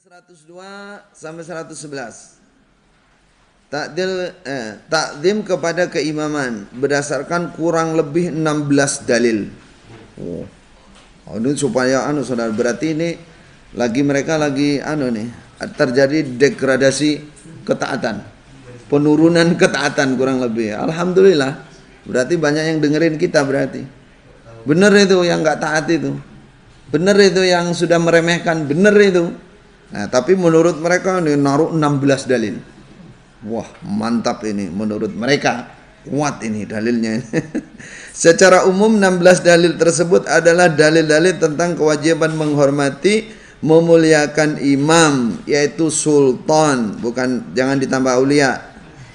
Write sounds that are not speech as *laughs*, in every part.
102 sampai 111. Takdil eh, takdim kepada keimaman berdasarkan kurang lebih 16 dalil. Oh. oh ini supaya anu saudara berarti ini lagi mereka lagi anu nih terjadi degradasi ketaatan. Penurunan ketaatan kurang lebih. Alhamdulillah. Berarti banyak yang dengerin kita berarti. Bener itu yang nggak taat itu. Bener itu yang sudah meremehkan, bener itu. Nah, tapi menurut mereka ini naruh 16 dalil. Wah, mantap ini menurut mereka. Kuat ini dalilnya. ini. *laughs* Secara umum 16 dalil tersebut adalah dalil-dalil tentang kewajiban menghormati memuliakan imam yaitu sultan, bukan jangan ditambah ulia.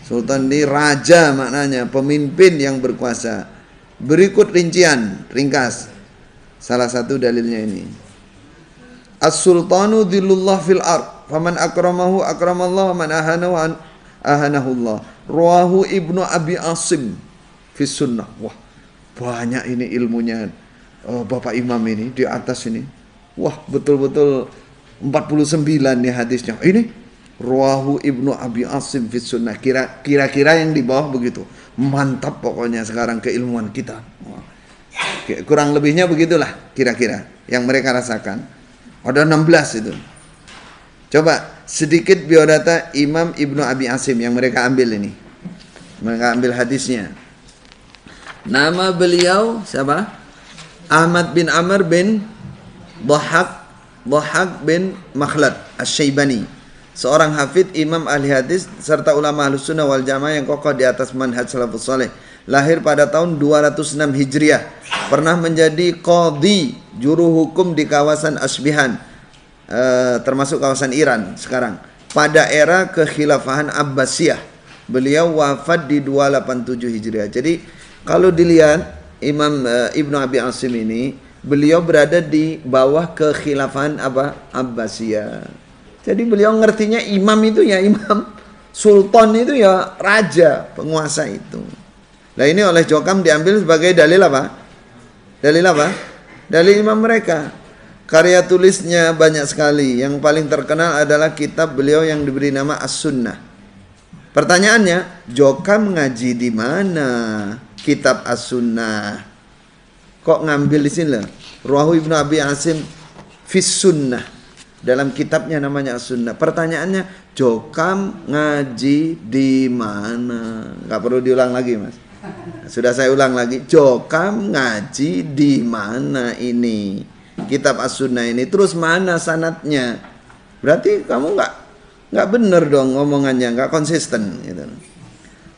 Sultan ini raja maknanya, pemimpin yang berkuasa. Berikut rincian, ringkas. Salah satu dalilnya ini. As-sultanu dhillullah fil ard. Faman akramahu akramallah man ahanahu an ahanahullah. Ruahu Ibnu Abi Asim fi sunnah. Wah, banyak ini ilmunya oh, Bapak Imam ini di atas ini. Wah, betul-betul 49 nih hadisnya. Ini Ruahu Ibnu Abi Asim fi sunnah. Kira-kira yang di bawah begitu. Mantap pokoknya sekarang keilmuan kita. Wah. Kurang lebihnya begitulah kira-kira yang mereka rasakan. Ada 16 itu. Coba sedikit biodata Imam Ibnu Abi Asim yang mereka ambil ini. Mereka ambil hadisnya. Nama beliau siapa? Ahmad bin Amr bin Dhahak Dhahak bin Makhlad Asy-Syaibani. Seorang hafid, imam ahli hadis serta ulama sunnah wal Jamaah yang kokoh di atas manhaj salafus salih lahir pada tahun 206 Hijriah, pernah menjadi kodi juru hukum di kawasan Asbihan, eh, termasuk kawasan Iran sekarang, pada era kekhilafahan Abbasiyah. Beliau wafat di 287 Hijriah. Jadi kalau dilihat Imam eh, Ibnu Abi Asim ini, beliau berada di bawah kekhilafahan apa? Abbasiyah. Jadi beliau ngertinya imam itu ya imam, sultan itu ya raja, penguasa itu. Nah ini oleh Jokam diambil sebagai dalil apa? Dalil apa? Dalil imam mereka. Karya tulisnya banyak sekali. Yang paling terkenal adalah kitab beliau yang diberi nama As-Sunnah. Pertanyaannya, Jokam ngaji di mana? Kitab As-Sunnah. Kok ngambil di sini lah? Ruahu Ibnu Abi Asim Fis Sunnah. Dalam kitabnya namanya as Pertanyaannya, Jokam ngaji di mana? Gak perlu diulang lagi mas. Sudah saya ulang lagi, jokam ngaji di mana ini? Kitab As-Sunnah ini terus mana sanatnya? Berarti kamu nggak nggak bener dong ngomongannya, nggak konsisten gitu.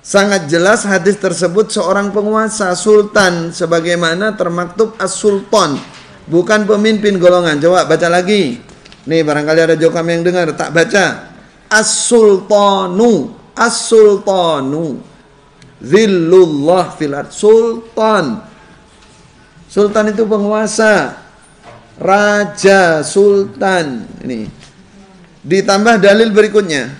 Sangat jelas hadis tersebut seorang penguasa sultan sebagaimana termaktub as-sultan, bukan pemimpin golongan. Coba baca lagi. Nih barangkali ada jokam yang dengar tak baca. As-sultanu, as-sultanu. Zillullah fil ard. Sultan. Sultan itu penguasa. Raja, sultan. Ini. Ditambah dalil berikutnya.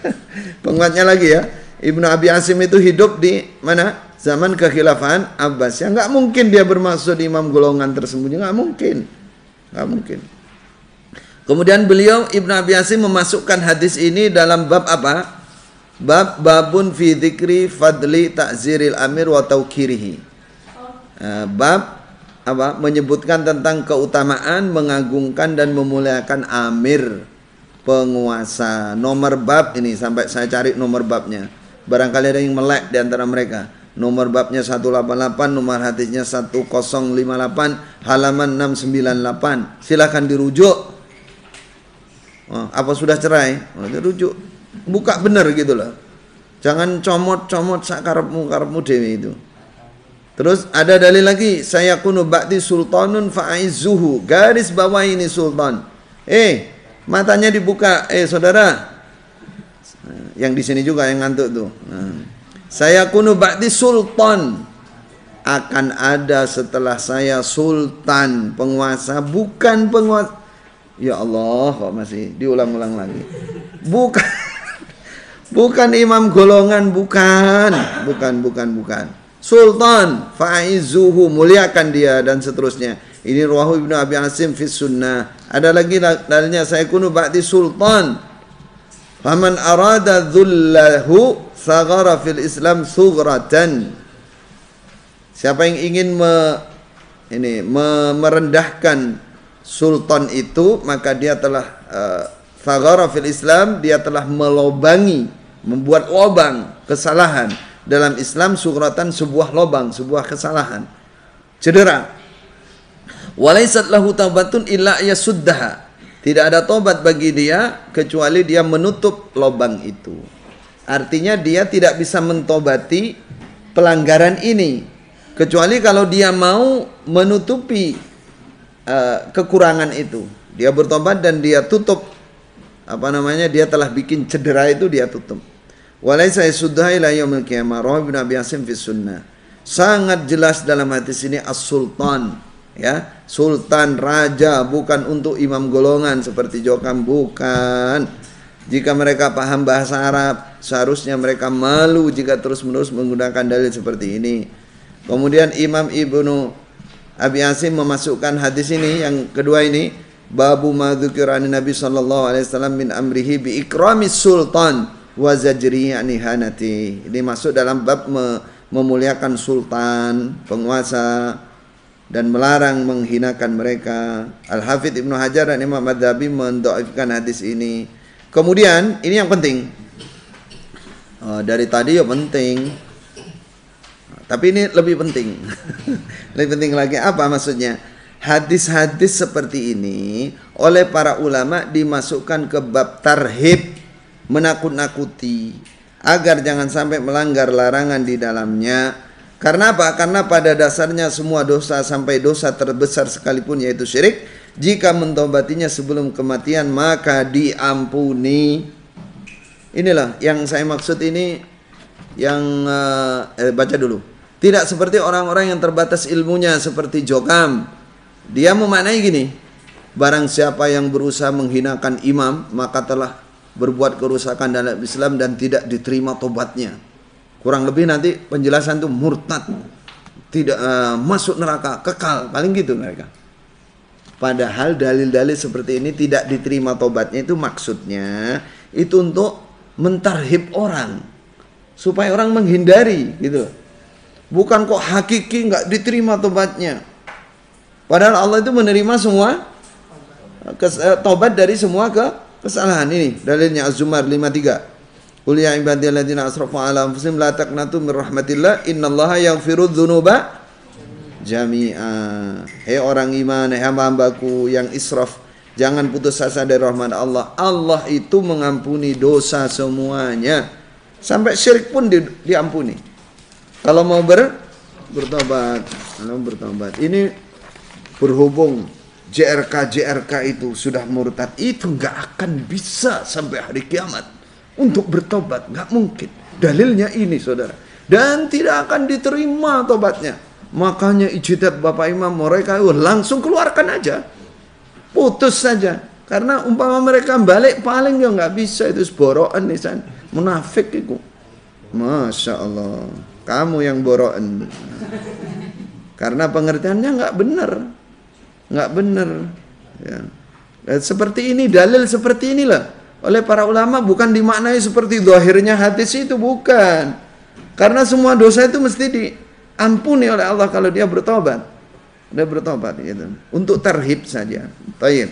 *laughs* Penguatnya lagi ya. Ibnu Abi Asim itu hidup di mana? Zaman kekhilafan Abbas. Ya nggak mungkin dia bermaksud imam golongan tersembunyi. Nggak mungkin. Nggak mungkin. Kemudian beliau Ibnu Abi Asim memasukkan hadis ini dalam bab apa? Bab babun fi dzikri fadli ta'ziril amir wa tawkirihi. Eh, bab apa menyebutkan tentang keutamaan mengagungkan dan memuliakan amir penguasa. Nomor bab ini sampai saya cari nomor babnya. Barangkali ada yang melek di antara mereka. Nomor babnya 188, nomor hadisnya 1058, halaman 698. Silahkan dirujuk. Oh, apa sudah cerai? Oh, dirujuk buka bener gitu loh. Jangan comot-comot sakarapmu karapmu dewi itu. Terus ada dalil lagi, saya kuno bakti sultanun faizuhu Garis bawah ini sultan. Eh, matanya dibuka. Eh, saudara. Yang di sini juga yang ngantuk tuh. Nah. Saya kuno bakti sultan. Akan ada setelah saya sultan, penguasa, bukan penguasa. Ya Allah, kok masih diulang-ulang lagi. Bukan Bukan imam golongan, bukan. Bukan, bukan, bukan. Sultan, fa'izuhu, muliakan dia dan seterusnya. Ini ruahu Ibnu Abi Asim fi sunnah. Ada lagi dalnya saya kunu bakti sultan. Faman arada dhullahu sagara fil Islam sugratan. Siapa yang ingin me, ini me, merendahkan sultan itu maka dia telah uh, fil Islam dia telah melobangi membuat lobang kesalahan dalam Islam suratan sebuah lobang sebuah kesalahan cedera walaisat lahu taubatun illa yasuddaha tidak ada tobat bagi dia kecuali dia menutup lobang itu artinya dia tidak bisa mentobati pelanggaran ini kecuali kalau dia mau menutupi uh, kekurangan itu dia bertobat dan dia tutup apa namanya dia telah bikin cedera itu dia tutup. Walai saya ila yaumil qiyamah. Rawi bin Abi Asim fi sunnah. Sangat jelas dalam hadis ini as-sultan ya, sultan raja bukan untuk imam golongan seperti Jokam bukan. Jika mereka paham bahasa Arab, seharusnya mereka malu jika terus-menerus menggunakan dalil seperti ini. Kemudian Imam Ibnu Abi Asim memasukkan hadis ini yang kedua ini Babu ma dzukira Nabi sallallahu alaihi wasallam min amrihi bi ikrami sultan wa zajri hanati. Ini masuk dalam bab me memuliakan sultan, penguasa dan melarang menghinakan mereka. Al Hafidz Ibnu Hajar dan Imam Madzhabi mendoifkan hadis ini. Kemudian ini yang penting. Oh, dari tadi ya penting. Tapi ini lebih penting. *laughs* lebih penting lagi apa maksudnya? hadis-hadis seperti ini oleh para ulama dimasukkan ke bab tarhib menakut-nakuti agar jangan sampai melanggar larangan di dalamnya karena apa? Karena pada dasarnya semua dosa sampai dosa terbesar sekalipun yaitu syirik jika mentobatinya sebelum kematian maka diampuni. Inilah yang saya maksud ini yang eh, eh baca dulu. Tidak seperti orang-orang yang terbatas ilmunya seperti Jokam dia memaknai gini, barang siapa yang berusaha menghinakan imam, maka telah berbuat kerusakan dalam Islam dan tidak diterima tobatnya. Kurang lebih nanti penjelasan itu murtad, tidak uh, masuk neraka, kekal, paling gitu mereka. Padahal dalil-dalil seperti ini tidak diterima tobatnya itu maksudnya itu untuk mentarhib orang supaya orang menghindari gitu. Bukan kok hakiki nggak diterima tobatnya. Padahal Allah itu menerima semua kes, eh, tobat dari semua ke kesalahan ini. Dalilnya Az-Zumar 53. Qul ya ibadilladzina asrafu ala anfusihim la taqnatu min rahmatillah innallaha yaghfiru dzunuba jami'a. Hei orang iman, hei hamba-hambaku yang israf, jangan putus asa dari rahmat Allah. Allah itu mengampuni dosa semuanya. Sampai syirik pun di, diampuni. Kalau mau ber bertobat, kalau bertobat. Ini berhubung JRK-JRK itu sudah murtad, itu nggak akan bisa sampai hari kiamat untuk bertobat, nggak mungkin. Dalilnya ini saudara. Dan tidak akan diterima tobatnya. Makanya ijtihad Bapak Imam mereka uh, langsung keluarkan aja. Putus saja. Karena umpama mereka balik paling ya nggak bisa itu nih san Munafik itu. Masya Allah. Kamu yang boroan. Karena pengertiannya nggak benar nggak benar. Ya. Dan seperti ini dalil seperti inilah oleh para ulama bukan dimaknai seperti dohirnya hadis itu bukan. Karena semua dosa itu mesti diampuni oleh Allah kalau dia bertobat. Dia bertobat gitu. Untuk terhib saja. Tayyib.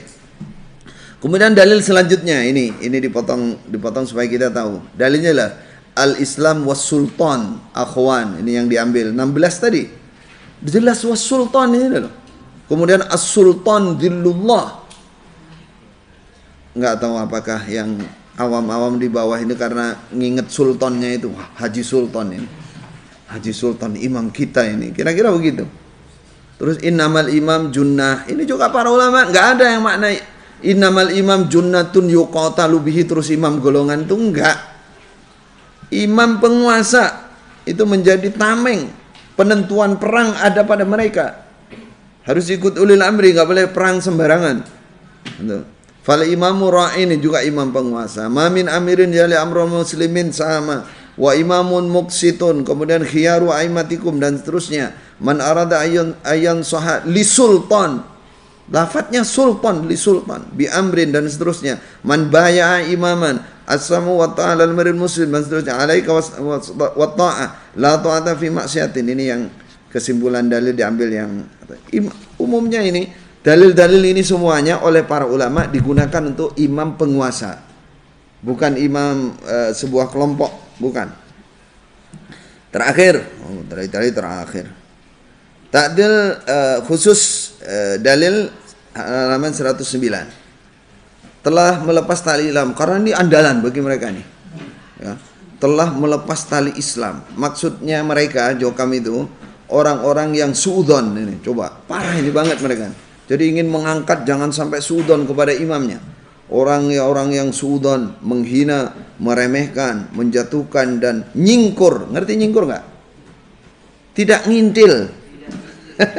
Kemudian dalil selanjutnya ini ini dipotong dipotong supaya kita tahu. Dalilnya lah al-Islam was sultan akhwan ini yang diambil 16 tadi. Jelas was sultan ini loh. Kemudian As-Sultan Dhillullah. Enggak tahu apakah yang awam-awam di bawah ini karena nginget sultannya itu. Haji Sultan ini. Haji Sultan imam kita ini. Kira-kira begitu. Terus innamal imam junnah. Ini juga para ulama enggak ada yang makna innamal imam junnatun yuqatalu bihi terus imam golongan itu enggak. Imam penguasa itu menjadi tameng penentuan perang ada pada mereka harus ikut ulil amri, nggak boleh perang sembarangan. Gitu. Fal imamu ini juga imam penguasa. Mamin amirin yali amrul muslimin sama. Wa imamun muksitun. Kemudian khiyaru aimatikum dan seterusnya. Man arada ayan, ayan sahat li sultan. Lafatnya sultan li sultan. Bi amrin dan seterusnya. Man baya'a imaman. Assalamu wa ta'ala al muslim dan seterusnya. Alaika wa ta'a La ta'ata fi maksiatin. Ini yang kesimpulan dalil diambil yang umumnya ini dalil-dalil ini semuanya oleh para ulama digunakan untuk imam penguasa bukan imam e, sebuah kelompok bukan terakhir oh, dari tadi terakhir takdil e, eh, khusus e, dalil halaman 109 telah melepas tali Islam karena ini andalan bagi mereka nih ya telah melepas tali Islam maksudnya mereka jokam itu orang-orang yang suudon ini. Coba, parah ini banget mereka. Jadi ingin mengangkat jangan sampai suudon kepada imamnya. Orang ya orang yang suudon menghina, meremehkan, menjatuhkan dan nyingkur. Ngerti nyingkur nggak? Tidak ngintil. *laughs*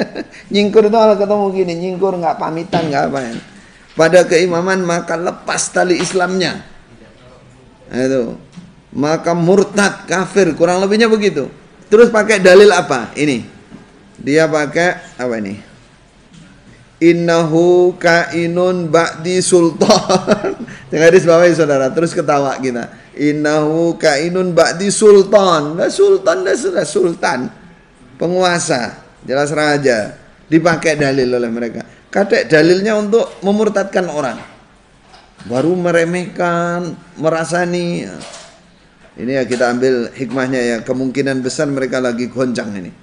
nyingkur itu kalau ketemu gini, nyingkur nggak pamitan nggak apa ya. Pada keimaman maka lepas tali Islamnya. Itu. Maka murtad kafir kurang lebihnya begitu. Terus pakai dalil apa? Ini. Dia pakai apa ini? Innahu kainun ba'di sultan. *laughs* di bawahi saudara, terus ketawa kita. Innahu kainun ba'di sultan. Nah, sultan dah sudah sultan. Penguasa, jelas raja. Dipakai dalil oleh mereka. Kadek dalilnya untuk memurtadkan orang. Baru meremehkan, merasani ini ya kita ambil hikmahnya ya. Kemungkinan besar mereka lagi goncang ini.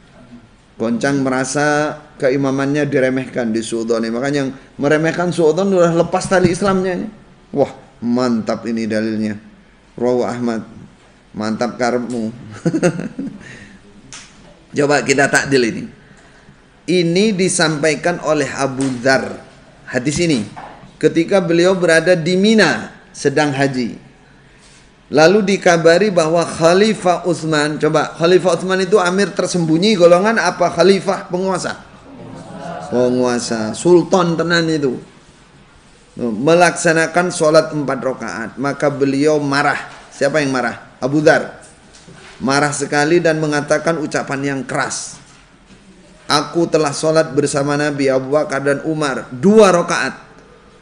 Goncang merasa keimamannya diremehkan di Suudon. Makanya yang meremehkan Suudon sudah lepas tali Islamnya. Ini. Wah mantap ini dalilnya. Rawu Ahmad. Mantap karmu. *laughs* Coba kita takdil ini. Ini disampaikan oleh Abu Dhar. Hadis ini. Ketika beliau berada di Mina sedang haji. Lalu dikabari bahwa Khalifah Utsman, coba Khalifah Utsman itu amir tersembunyi golongan apa? Khalifah penguasa. Penguasa, sultan tenan itu. Melaksanakan sholat empat rakaat, maka beliau marah. Siapa yang marah? Abu Dar, Marah sekali dan mengatakan ucapan yang keras. Aku telah sholat bersama Nabi Abu Bakar dan Umar dua rakaat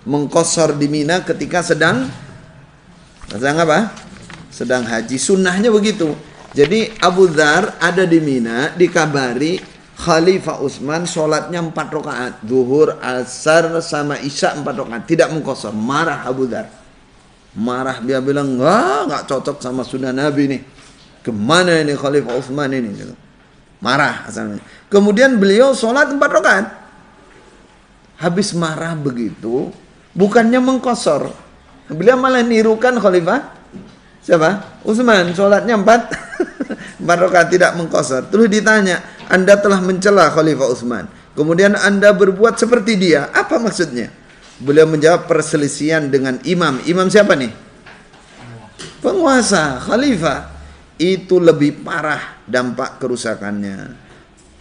mengkosor di Mina ketika sedang sedang apa? sedang haji. Sunnahnya begitu. Jadi Abu Dhar ada di Mina, dikabari Khalifah Utsman sholatnya empat rakaat, zuhur, asar, sama isya empat rakaat, tidak mengkosor. Marah Abu Dhar, marah dia bilang nggak nggak cocok sama sunnah Nabi nih. Kemana ini Khalifah Utsman ini? Marah asalnya. Kemudian beliau sholat empat rakaat. Habis marah begitu, bukannya mengkosor, beliau malah nirukan Khalifah Siapa? Utsman sholatnya empat *laughs* empat rakaat tidak mengkosor. Terus ditanya, Anda telah mencela Khalifah Utsman. Kemudian Anda berbuat seperti dia. Apa maksudnya? Beliau menjawab perselisihan dengan imam. Imam siapa nih? Penguasa, khalifah. Itu lebih parah dampak kerusakannya.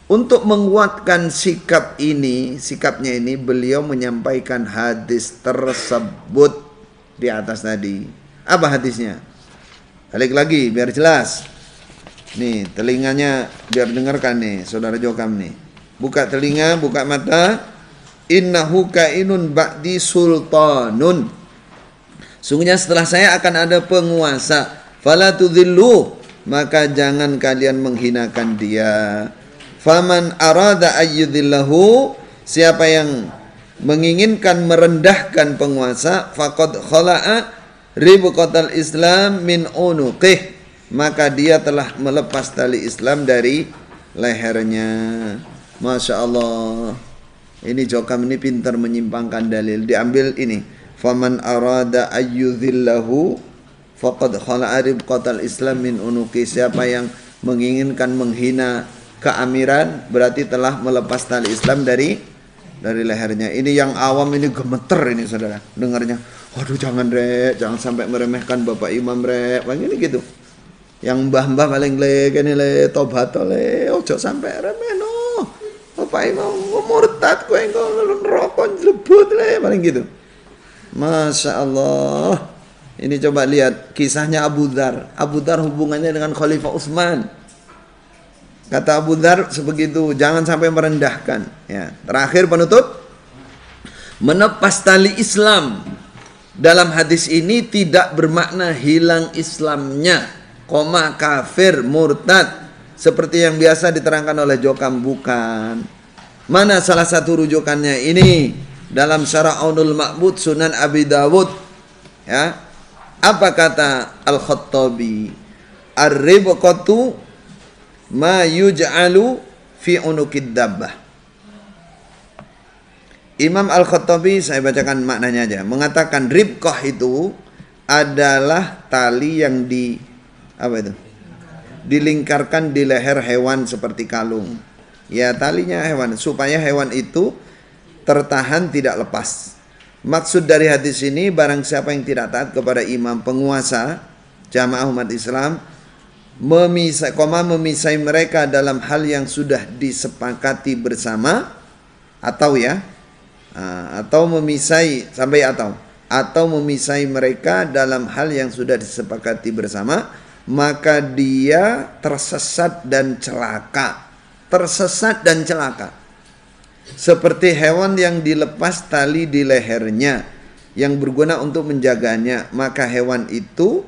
Untuk menguatkan sikap ini, sikapnya ini beliau menyampaikan hadis tersebut di atas tadi. Apa hadisnya? Balik lagi biar jelas. Nih, telinganya biar dengarkan nih, Saudara Jokam nih. Buka telinga, buka mata. Innahu kainun ba'di sultanun. Sungguhnya setelah saya akan ada penguasa. Fala tudhillu. Maka jangan kalian menghinakan dia. Faman arada ayyudillahu. Siapa yang menginginkan merendahkan penguasa. Fakod khala'a Ribu kotal Islam min unuqih maka dia telah melepas tali Islam dari lehernya. Masya Allah. Ini Jokam ini pintar menyimpangkan dalil. Diambil ini. Faman arada ayyudhillahu faqad khala'a kotal Islam min unuki. Siapa yang menginginkan menghina keamiran berarti telah melepas tali Islam dari dari lehernya. Ini yang awam ini gemeter ini saudara dengarnya Waduh jangan rek, jangan sampai meremehkan Bapak Imam rek. Paling ini gitu. Yang mbah-mbah paling le kene le tobat le ojo sampai remeh no. Bapak Imam murtad kowe engko neraka jlebut le paling gitu. Masya Allah. Ini coba lihat kisahnya Abu Dhar. Abu Dhar hubungannya dengan Khalifah Utsman. Kata Abu Dhar sebegitu, jangan sampai merendahkan. Ya. Terakhir penutup, menepas tali Islam dalam hadis ini tidak bermakna hilang Islamnya, koma kafir, murtad seperti yang biasa diterangkan oleh Jokam bukan. Mana salah satu rujukannya ini dalam syarah Aunul Ma'bud Sunan Abi Dawud ya. Apa kata Al-Khattabi? Ar-ribqatu ma yuj'alu fi unukid Imam Al-Khattabi saya bacakan maknanya aja mengatakan ribkoh itu adalah tali yang di apa itu dilingkarkan di leher hewan seperti kalung ya talinya hewan supaya hewan itu tertahan tidak lepas maksud dari hadis ini barang siapa yang tidak taat kepada imam penguasa jamaah umat Islam memisah koma memisai mereka dalam hal yang sudah disepakati bersama atau ya atau memisai sampai atau atau memisai mereka dalam hal yang sudah disepakati bersama maka dia tersesat dan celaka tersesat dan celaka seperti hewan yang dilepas tali di lehernya yang berguna untuk menjaganya maka hewan itu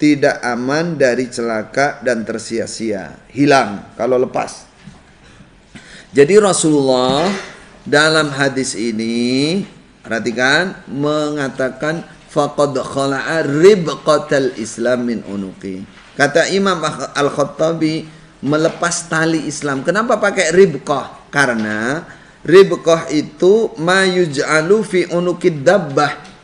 tidak aman dari celaka dan tersia-sia hilang kalau lepas jadi Rasulullah dalam hadis ini perhatikan mengatakan faqad khala'a ribqatal Islam min unuqi. Kata Imam Al-Khattabi melepas tali Islam. Kenapa pakai ribqah? Karena ribqah itu yuj'alu fi unuqid dabbah.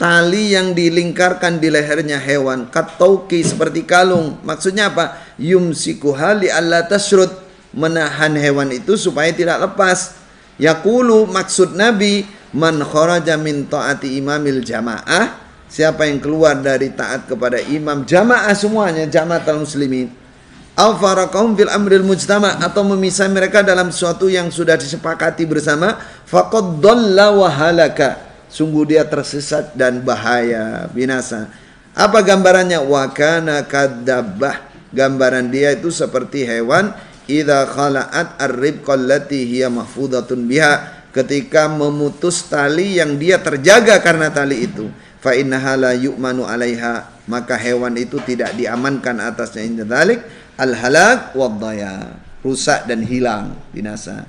Tali yang dilingkarkan di lehernya hewan katauki seperti kalung. Maksudnya apa? Yumsikuha li'alla tasrud Menahan hewan itu supaya tidak lepas Yakulu maksud Nabi man kharaja min taati imamil jamaah siapa yang keluar dari taat kepada imam jamaah semuanya al muslimin al faraqahum fil amril mujtama atau memisah mereka dalam suatu yang sudah disepakati bersama faqad dhalla wa halaka sungguh dia tersesat dan bahaya binasa apa gambarannya wakana kadabah gambaran dia itu seperti hewan idza khala'at ar-ribqa allati hiya mahfudatun biha ketika memutus tali yang dia terjaga karena tali itu fa innaha la yu'manu 'alaiha maka hewan itu tidak diamankan atasnya inda dzalik al halak wadaya rusak dan hilang binasa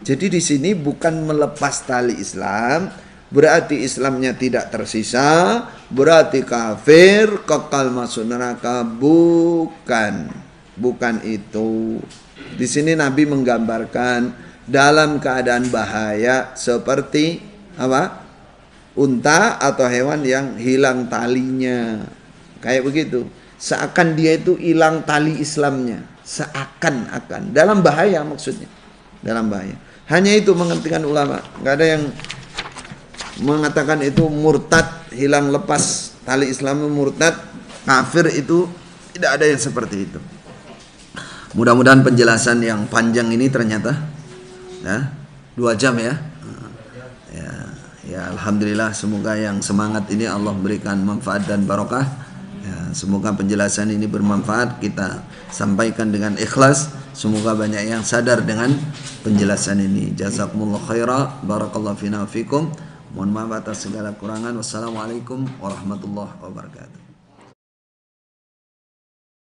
jadi di sini bukan melepas tali Islam berarti Islamnya tidak tersisa berarti kafir kekal masuk neraka bukan bukan itu di sini Nabi menggambarkan dalam keadaan bahaya seperti apa? Unta atau hewan yang hilang talinya. Kayak begitu. Seakan dia itu hilang tali Islamnya. Seakan-akan. Dalam bahaya maksudnya. Dalam bahaya. Hanya itu menghentikan ulama. Gak ada yang mengatakan itu murtad, hilang lepas tali Islam murtad, kafir itu tidak ada yang seperti itu. Mudah-mudahan penjelasan yang panjang ini ternyata ya, dua jam ya. ya. Ya Alhamdulillah semoga yang semangat ini Allah berikan manfaat dan barokah. Ya, semoga penjelasan ini bermanfaat kita sampaikan dengan ikhlas. Semoga banyak yang sadar dengan penjelasan ini. Jazakumullah khaira. Barakallahu fina fikum. Mohon maaf atas segala kurangan. Wassalamualaikum warahmatullahi wabarakatuh.